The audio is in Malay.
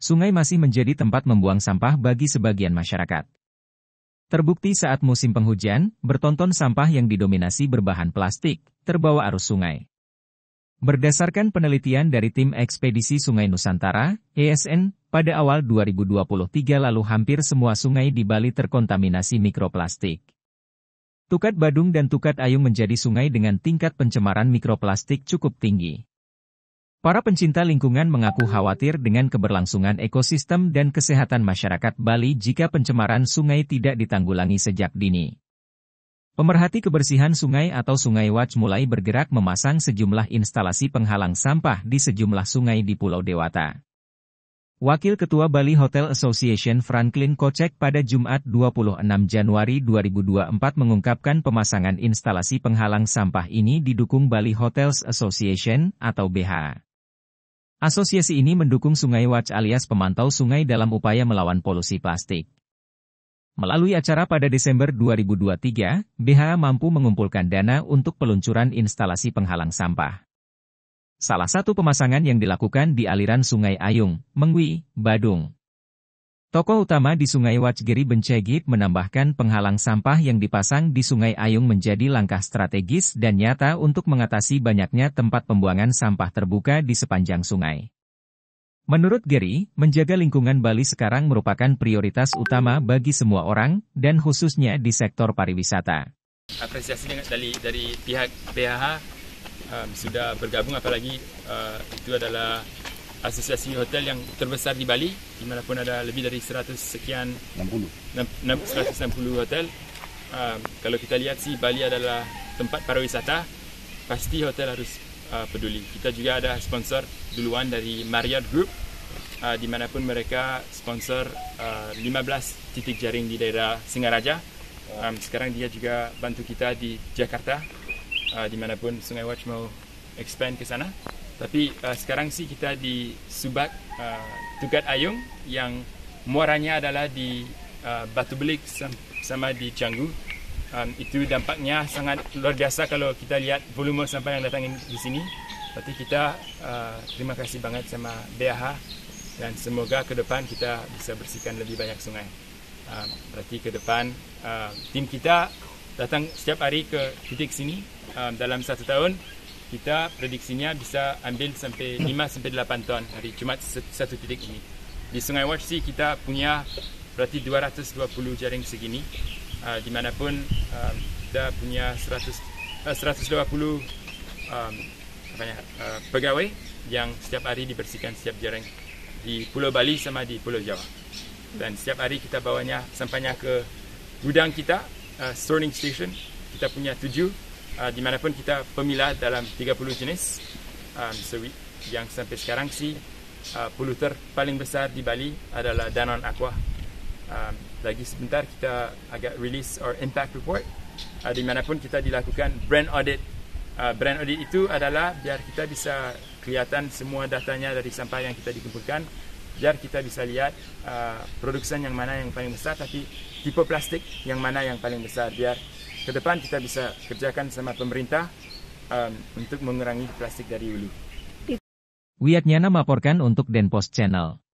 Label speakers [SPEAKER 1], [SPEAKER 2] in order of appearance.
[SPEAKER 1] sungai masih menjadi tempat membuang sampah bagi sebagian masyarakat. Terbukti saat musim penghujan, bertonton sampah yang didominasi berbahan plastik, terbawa arus sungai. Berdasarkan penelitian dari tim ekspedisi Sungai Nusantara, ESN, pada awal 2023 lalu hampir semua sungai di Bali terkontaminasi mikroplastik. Tukat Badung dan Tukat Ayung menjadi sungai dengan tingkat pencemaran mikroplastik cukup tinggi. Para pencinta lingkungan mengaku khawatir dengan keberlangsungan ekosistem dan kesehatan masyarakat Bali jika pencemaran sungai tidak ditanggulangi sejak dini. Pemerhati kebersihan sungai atau Sungai Watch mulai bergerak memasang sejumlah instalasi penghalang sampah di sejumlah sungai di Pulau Dewata. Wakil Ketua Bali Hotel Association Franklin Kocek pada Jumat 26 Januari 2024 mengungkapkan pemasangan instalasi penghalang sampah ini didukung Bali Hotels Association atau BH. Asosiasi ini mendukung Sungai Watch alias pemantau sungai dalam upaya melawan polusi plastik. Melalui acara pada Desember 2023, BHA mampu mengumpulkan dana untuk peluncuran instalasi penghalang sampah. Salah satu pemasangan yang dilakukan di aliran Sungai Ayung, Mengwi, Badung. Tokoh utama di Sungai Wajgiri Bencegit menambahkan penghalang sampah yang dipasang di Sungai Ayung menjadi langkah strategis dan nyata untuk mengatasi banyaknya tempat pembuangan sampah terbuka di sepanjang sungai. Menurut Giri, menjaga lingkungan Bali sekarang merupakan prioritas utama bagi semua orang, dan khususnya di sektor pariwisata.
[SPEAKER 2] Apresiasi dari, dari pihak PHH um, sudah bergabung, apalagi uh, itu adalah asosiasi hotel yang terbesar di Bali di mana pun ada lebih dari 100 sekian 60 160 hotel uh, kalau kita lihat sih Bali adalah tempat pariwisata pasti hotel harus uh, peduli kita juga ada sponsor duluan dari Marriott Group uh, di mana pun mereka sponsor uh, 15 titik jaring di daerah Singaraja um, sekarang dia juga bantu kita di Jakarta uh, di mana pun Sungai Watch mau expand ke sana tapi uh, sekarang sih kita di Subak uh, Tugat Ayung yang muaranya adalah di uh, Batu Belik sama di Canggu. Um, itu dampaknya sangat luar biasa kalau kita lihat volume sampah yang datang di sini. Tapi kita uh, terima kasih banget sama BAH dan semoga ke depan kita bisa bersihkan lebih banyak sungai. Um, berarti ke depan uh, tim kita datang setiap hari ke titik sini um, dalam satu tahun kita prediksinya bisa ambil sampai 5 sampai 8 ton hari cuma satu titik ini. Di Sungai Wachsi kita punya berarti 220 jaring segini. Uh, di mana pun uh, kita punya 100 uh, 120 um, ya, uh, pegawai yang setiap hari dibersihkan setiap jaring di Pulau Bali sama di Pulau Jawa. Dan setiap hari kita bawanya sampainya ke gudang kita, uh, sorting station. Kita punya tujuh uh, di mana pun kita pemilah dalam 30 jenis um, ah, sewit yang sampai sekarang si uh, ah, poluter paling besar di Bali adalah Danone Aqua. Um, lagi sebentar kita agak release our impact report uh, di mana pun kita dilakukan brand audit. Uh, brand audit itu adalah biar kita bisa kelihatan semua datanya dari sampah yang kita dikumpulkan biar kita bisa lihat uh, produksi yang mana yang paling besar tapi tipe plastik yang mana yang paling besar biar ke depan kita bisa kerjakan sama pemerintah
[SPEAKER 1] um, untuk mengurangi plastik dari hulu. Wiatnyana melaporkan untuk Denpos Channel.